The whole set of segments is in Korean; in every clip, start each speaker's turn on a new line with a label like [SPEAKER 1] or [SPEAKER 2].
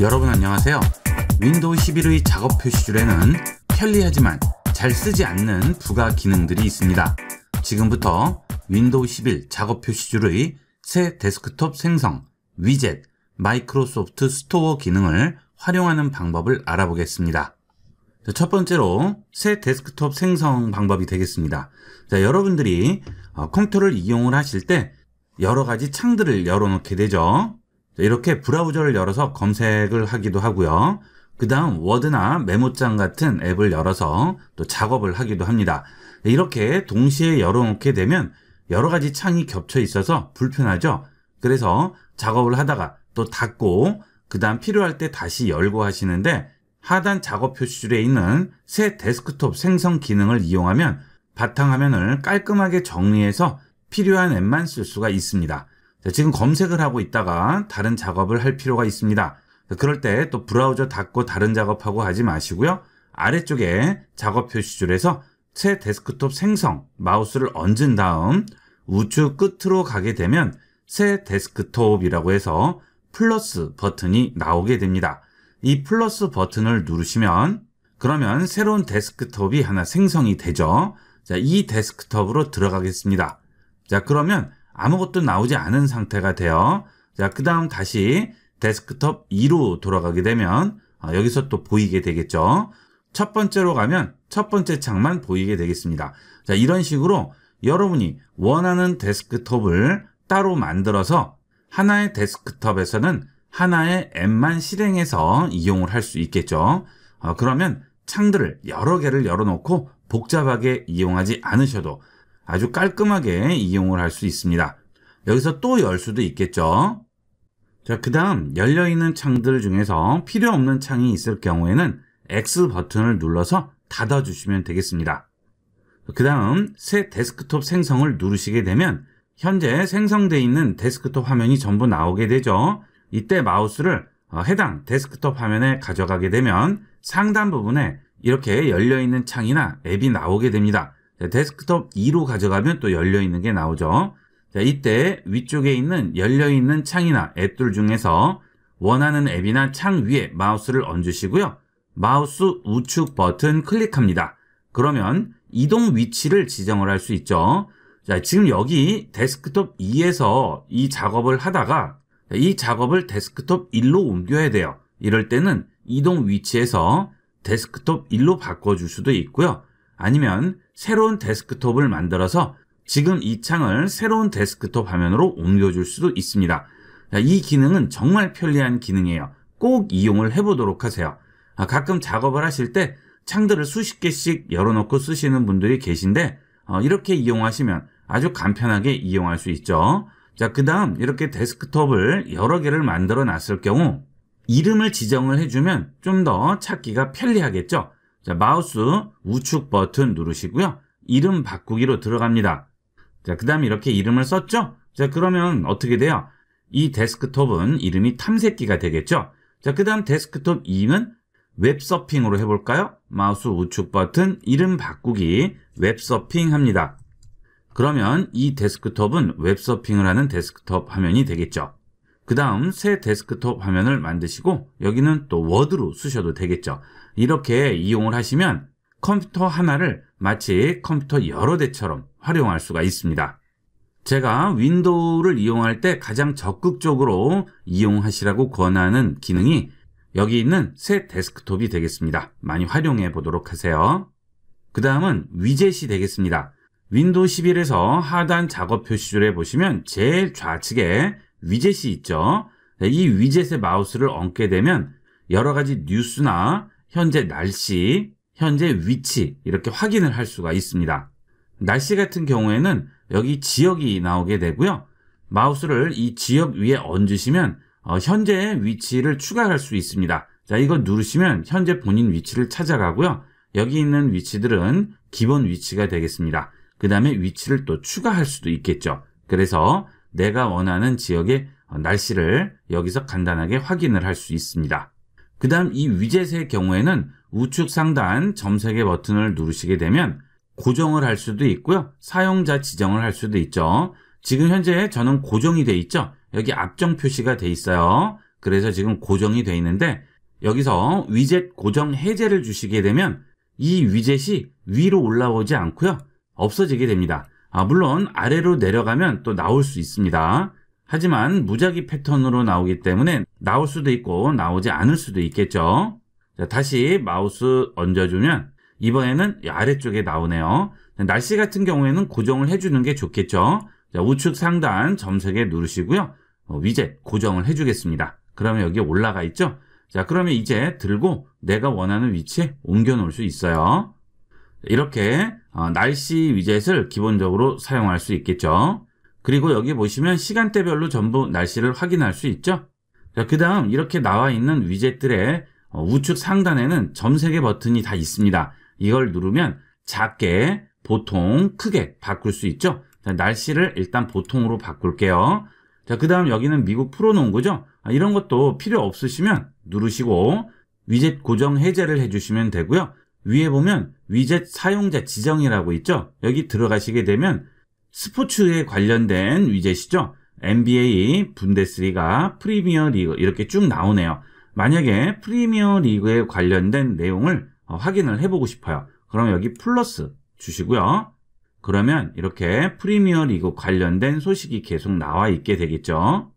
[SPEAKER 1] 여러분 안녕하세요. 윈도우 11의 작업 표시줄에는 편리하지만 잘 쓰지 않는 부가 기능들이 있습니다. 지금부터 윈도우 11 작업 표시줄의 새 데스크톱 생성, 위젯, 마이크로소프트 스토어 기능을 활용하는 방법을 알아보겠습니다. 첫 번째로 새 데스크톱 생성 방법이 되겠습니다. 자, 여러분들이 컴퓨터를 어, 이용을 하실 때 여러 가지 창들을 열어놓게 되죠. 이렇게 브라우저를 열어서 검색을 하기도 하고요. 그 다음 워드나 메모장 같은 앱을 열어서 또 작업을 하기도 합니다. 이렇게 동시에 열어놓게 되면 여러 가지 창이 겹쳐 있어서 불편하죠. 그래서 작업을 하다가 또 닫고 그 다음 필요할 때 다시 열고 하시는데 하단 작업 표시줄에 있는 새 데스크톱 생성 기능을 이용하면 바탕화면을 깔끔하게 정리해서 필요한 앱만 쓸 수가 있습니다. 지금 검색을 하고 있다가 다른 작업을 할 필요가 있습니다. 그럴 때 또 브라우저 닫고 다른 작업하고 하지 마시고요. 아래쪽에 작업 표시줄에서 새 데스크톱 생성 마우스를 얹은 다음 우측 끝으로 가게 되면 새 데스크톱이라고 해서 플러스 버튼이 나오게 됩니다. 이 플러스 버튼을 누르시면 그러면 새로운 데스크톱이 하나 생성이 되죠. 자, 이 데스크톱으로 들어가겠습니다. 자, 그러면 아무것도 나오지 않은 상태가 돼요. 자, 그 다음 다시 데스크톱 2로 돌아가게 되면 어, 여기서 또 보이게 되겠죠. 첫 번째로 가면 첫 번째 창만 보이게 되겠습니다. 자, 이런 식으로 여러분이 원하는 데스크톱을 따로 만들어서 하나의 데스크톱에서는 하나의 앱만 실행해서 이용을 할 수 있겠죠. 어, 그러면 창들을 여러 개를 열어놓고 복잡하게 이용하지 않으셔도 아주 깔끔하게 이용을 할 수 있습니다. 여기서 또 열 수도 있겠죠. 자, 그 다음 열려있는 창들 중에서 필요 없는 창이 있을 경우에는 X 버튼을 눌러서 닫아주시면 되겠습니다. 그 다음 새 데스크톱 생성을 누르시게 되면 현재 생성되어 있는 데스크톱 화면이 전부 나오게 되죠. 이때 마우스를 어, 해당 데스크톱 화면에 가져가게 되면 상단 부분에 이렇게 열려있는 창이나 앱이 나오게 됩니다. 자, 데스크톱 2로 가져가면 또 열려있는 게 나오죠. 자, 이때 위쪽에 있는 열려있는 창이나 앱들 중에서 원하는 앱이나 창 위에 마우스를 얹으시고요. 마우스 우측 버튼 클릭합니다. 그러면 이동 위치를 지정을 할 수 있죠. 자, 지금 여기 데스크톱 2에서 이 작업을 하다가 이 작업을 데스크톱 1로 옮겨야 돼요. 이럴 때는 이동 위치에서 데스크톱 1로 바꿔줄 수도 있고요. 아니면 새로운 데스크톱을 만들어서 지금 이 창을 새로운 데스크톱 화면으로 옮겨줄 수도 있습니다. 이 기능은 정말 편리한 기능이에요. 꼭 이용을 해보도록 하세요. 아, 가끔 작업을 하실 때 창들을 수십 개씩 열어놓고 쓰시는 분들이 계신데 어, 이렇게 이용하시면 아주 간편하게 이용할 수 있죠. 자, 그 다음 이렇게 데스크톱을 여러 개를 만들어 놨을 경우 이름을 지정을 해주면 좀 더 찾기가 편리하겠죠. 자, 마우스 우측 버튼 누르시고요. 이름 바꾸기로 들어갑니다. 자, 그 다음에 이렇게 이름을 썼죠? 자, 그러면 어떻게 돼요? 이 데스크톱은 이름이 탐색기가 되겠죠? 자, 그 다음 데스크톱 2는 웹서핑으로 해볼까요? 마우스 우측 버튼 이름 바꾸기 웹서핑 합니다. 그러면 이 데스크톱은 웹서핑을 하는 데스크톱 화면이 되겠죠. 그 다음 새 데스크톱 화면을 만드시고 여기는 또 워드로 쓰셔도 되겠죠. 이렇게 이용을 하시면 컴퓨터 하나를 마치 컴퓨터 여러 대처럼 활용할 수가 있습니다. 제가 윈도우를 이용할 때 가장 적극적으로 이용하시라고 권하는 기능이 여기 있는 새 데스크톱이 되겠습니다. 많이 활용해 보도록 하세요. 그 다음은 위젯이 되겠습니다. 윈도우 11에서 하단 작업 표시줄에 보시면 제일 좌측에 위젯이 있죠. 이 위젯의 마우스를 얹게 되면 여러 가지 뉴스나 현재 날씨, 현재 위치 이렇게 확인을 할 수가 있습니다. 날씨 같은 경우에는 여기 지역이 나오게 되고요. 마우스를 이 지역 위에 얹으시면 어, 현재의 위치를 추가할 수 있습니다. 자, 이거 누르시면 현재 본인 위치를 찾아가고요. 여기 있는 위치들은 기본 위치가 되겠습니다. 그 다음에 위치를 또 추가할 수도 있겠죠. 그래서 내가 원하는 지역의 날씨를 여기서 간단하게 확인을 할 수 있습니다. 그 다음 이 위젯의 경우에는 우측 상단 점색의 버튼을 누르시게 되면 고정을 할 수도 있고요. 사용자 지정을 할 수도 있죠. 지금 현재 저는 고정이 돼 있죠. 여기 앞정 표시가 돼 있어요. 그래서 지금 고정이 돼 있는데 여기서 위젯 고정 해제를 주시게 되면 이 위젯이 위로 올라오지 않고요. 없어지게 됩니다. 아, 물론 아래로 내려가면 또 나올 수 있습니다. 하지만 무작위 패턴으로 나오기 때문에 나올 수도 있고 나오지 않을 수도 있겠죠. 자, 다시 마우스 얹어주면 이번에는 아래쪽에 나오네요. 날씨 같은 경우에는 고정을 해주는 게 좋겠죠. 자, 우측 상단 점색에 누르시고요. 어, 위젯 고정을 해주겠습니다. 그러면 여기 올라가 있죠. 자 그러면 이제 들고 내가 원하는 위치에 옮겨 놓을 수 있어요. 이렇게 어, 날씨 위젯을 기본적으로 사용할 수 있겠죠. 그리고 여기 보시면 시간대별로 전부 날씨를 확인할 수 있죠. 그 다음 이렇게 나와 있는 위젯들의 어, 우측 상단에는 점세개 버튼이 다 있습니다. 이걸 누르면 작게, 보통, 크게 바꿀 수 있죠. 날씨를 일단 보통으로 바꿀게요. 자, 그 다음 여기는 미국 프로농구죠. 아, 이런 것도 필요 없으시면 누르시고 위젯 고정 해제를 해주시면 되고요. 위에 보면 위젯 사용자 지정이라고 있죠. 여기 들어가시게 되면 스포츠에 관련된 위젯이죠. NBA, 분데스리가, 프리미어 리그 이렇게 쭉 나오네요. 만약에 프리미어 리그에 관련된 내용을 어, 확인을 해보고 싶어요. 그럼 여기 플러스 주시고요. 그러면 이렇게 프리미어 리그 관련된 소식이 계속 나와 있게 되겠죠.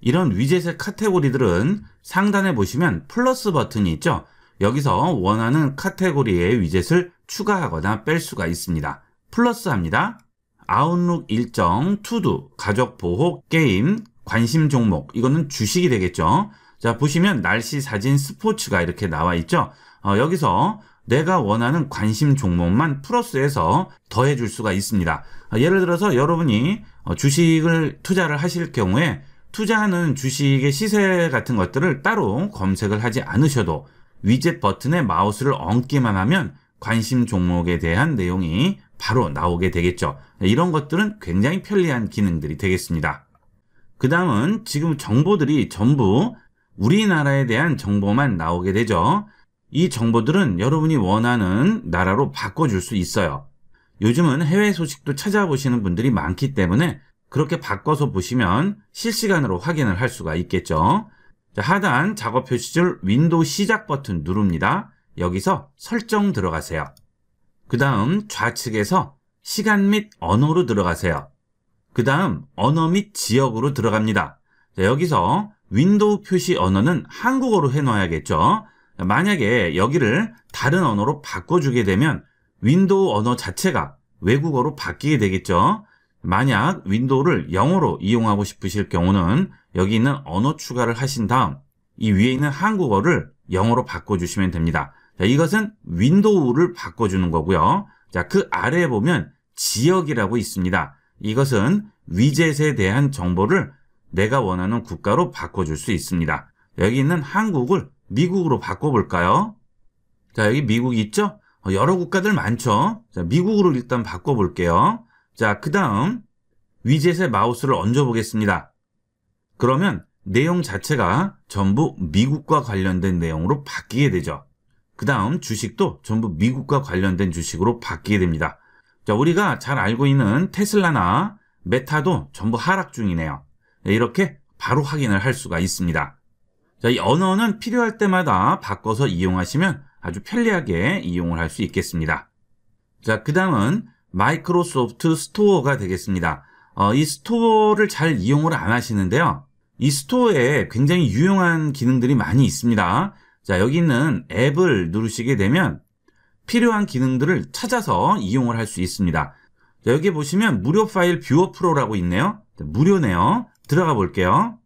[SPEAKER 1] 이런 위젯의 카테고리들은 상단에 보시면 플러스 버튼이 있죠. 여기서 원하는 카테고리의 위젯을 추가하거나 뺄 수가 있습니다. 플러스합니다. 아웃룩 일정, 투두, 가족 보호, 게임, 관심 종목 이거는 주식이 되겠죠. 자 보시면 날씨 사진 스포츠가 이렇게 나와 있죠. 어, 여기서 내가 원하는 관심 종목만 플러스해서 더해줄 수가 있습니다. 어, 예를 들어서 여러분이 어, 주식을 투자를 하실 경우에 투자하는 주식의 시세 같은 것들을 따로 검색을 하지 않으셔도 위젯 버튼에 마우스를 얹기만 하면 관심 종목에 대한 내용이 바로 나오게 되겠죠. 이런 것들은 굉장히 편리한 기능들이 되겠습니다. 그 다음은 지금 정보들이 전부 우리나라에 대한 정보만 나오게 되죠. 이 정보들은 여러분이 원하는 나라로 바꿔줄 수 있어요. 요즘은 해외 소식도 찾아보시는 분들이 많기 때문에 그렇게 바꿔서 보시면 실시간으로 확인을 할 수가 있겠죠. 하단 작업 표시줄 윈도우 시작 버튼 누릅니다. 여기서 설정 들어가세요. 그 다음 좌측에서 시간 및 언어로 들어가세요. 그 다음 언어 및 지역으로 들어갑니다. 자, 여기서 윈도우 표시 언어는 한국어로 해놔야겠죠 만약에 여기를 다른 언어로 바꿔주게 되면 윈도우 언어 자체가 외국어로 바뀌게 되겠죠. 만약 윈도우를 영어로 이용하고 싶으실 경우는 여기 있는 언어 추가를 하신 다음 이 위에 있는 한국어를 영어로 바꿔주시면 됩니다. 자, 이것은 윈도우를 바꿔주는 거고요. 자, 그 아래에 보면 지역이라고 있습니다. 이것은 위젯에 대한 정보를 내가 원하는 국가로 바꿔줄 수 있습니다. 여기 있는 한국을 미국으로 바꿔볼까요? 자, 여기 미국 있죠? 어, 여러 국가들 많죠? 자, 미국으로 일단 바꿔볼게요. 자, 그 다음 위젯에 마우스를 얹어 보겠습니다. 그러면 내용 자체가 전부 미국과 관련된 내용으로 바뀌게 되죠. 그 다음 주식도 전부 미국과 관련된 주식으로 바뀌게 됩니다. 자, 우리가 잘 알고 있는 테슬라나 메타도 전부 하락 중이네요. 네, 이렇게 바로 확인을 할 수가 있습니다. 자, 이 언어는 필요할 때마다 바꿔서 이용하시면 아주 편리하게 이용을 할 수 있겠습니다. 자, 그 다음은 마이크로소프트 스토어가 되겠습니다. 어, 이 스토어를 잘 이용을 안 하시는데요. 이 스토어에 굉장히 유용한 기능들이 많이 있습니다. 자, 여기 있는 앱을 누르시게 되면 필요한 기능들을 찾아서 이용을 할 수 있습니다. 자, 여기 보시면 무료 파일 뷰어 프로라고 있네요. 자, 무료네요. 들어가 볼게요.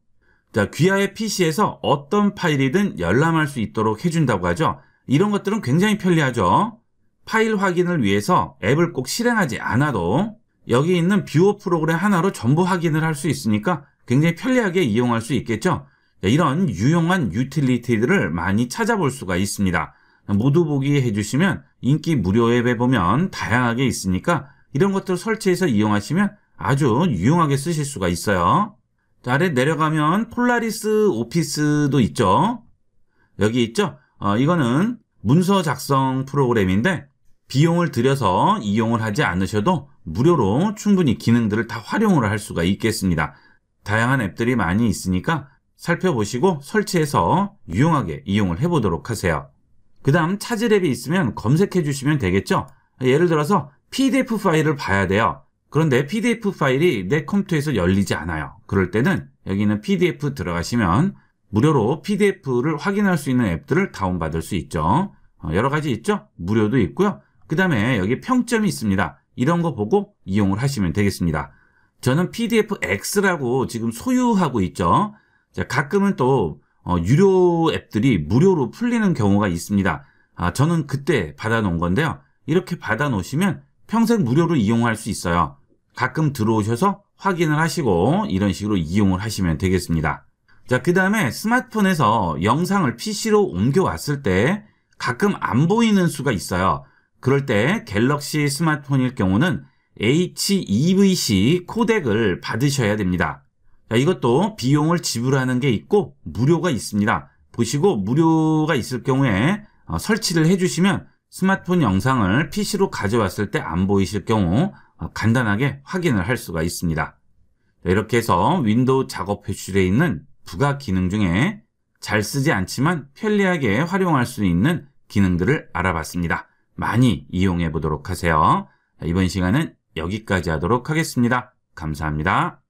[SPEAKER 1] 자, 귀하의 PC에서 어떤 파일이든 열람할 수 있도록 해준다고 하죠. 이런 것들은 굉장히 편리하죠. 파일 확인을 위해서 앱을 꼭 실행하지 않아도 여기 있는 뷰어 프로그램 하나로 전부 확인을 할 수 있으니까 굉장히 편리하게 이용할 수 있겠죠. 예, 이런 유용한 유틸리티들을 많이 찾아볼 수가 있습니다. 모두 보기 해주시면 인기 무료 앱에 보면 다양하게 있으니까 이런 것들 설치해서 이용하시면 아주 유용하게 쓰실 수가 있어요. 아래 내려가면 폴라리스 오피스도 있죠. 여기 있죠. 어, 이거는 문서 작성 프로그램인데 비용을 들여서 이용을 하지 않으셔도 무료로 충분히 기능들을 다 활용을 할 수가 있겠습니다. 다양한 앱들이 많이 있으니까 살펴보시고 설치해서 유용하게 이용을 해보도록 하세요. 그 다음 찾을 앱이 있으면 검색해 주시면 되겠죠? 예를 들어서 PDF 파일을 봐야 돼요. 그런데 PDF 파일이 내 컴퓨터에서 열리지 않아요. 그럴 때는 여기는 PDF 들어가시면 무료로 PDF를 확인할 수 있는 앱들을 다운받을 수 있죠. 어, 여러 가지 있죠? 무료도 있고요. 그 다음에 여기 평점이 있습니다. 이런 거 보고 이용을 하시면 되겠습니다. 저는 PDFX라고 지금 소유하고 있죠. 가끔은 또 어, 유료 앱들이 무료로 풀리는 경우가 있습니다. 아, 저는 그때 받아놓은 건데요. 이렇게 받아놓으시면 평생 무료로 이용할 수 있어요. 가끔 들어오셔서 확인을 하시고 이런 식으로 이용을 하시면 되겠습니다. 자, 그 다음에 스마트폰에서 영상을 PC로 옮겨왔을 때 가끔 안 보이는 수가 있어요. 그럴 때 갤럭시 스마트폰일 경우는 HEVC 코덱을 받으셔야 됩니다. 자, 이것도 비용을 지불하는 게 있고 무료가 있습니다. 보시고 무료가 있을 경우에 어, 설치를 해주시면 스마트폰 영상을 PC로 가져왔을 때 안 보이실 경우 어, 간단하게 확인을 할 수가 있습니다. 자, 이렇게 해서 윈도우 작업 표출에 있는 부가 기능 중에 잘 쓰지 않지만 편리하게 활용할 수 있는 기능들을 알아봤습니다. 많이 이용해 보도록 하세요. 이번 시간은 여기까지 하도록 하겠습니다. 감사합니다.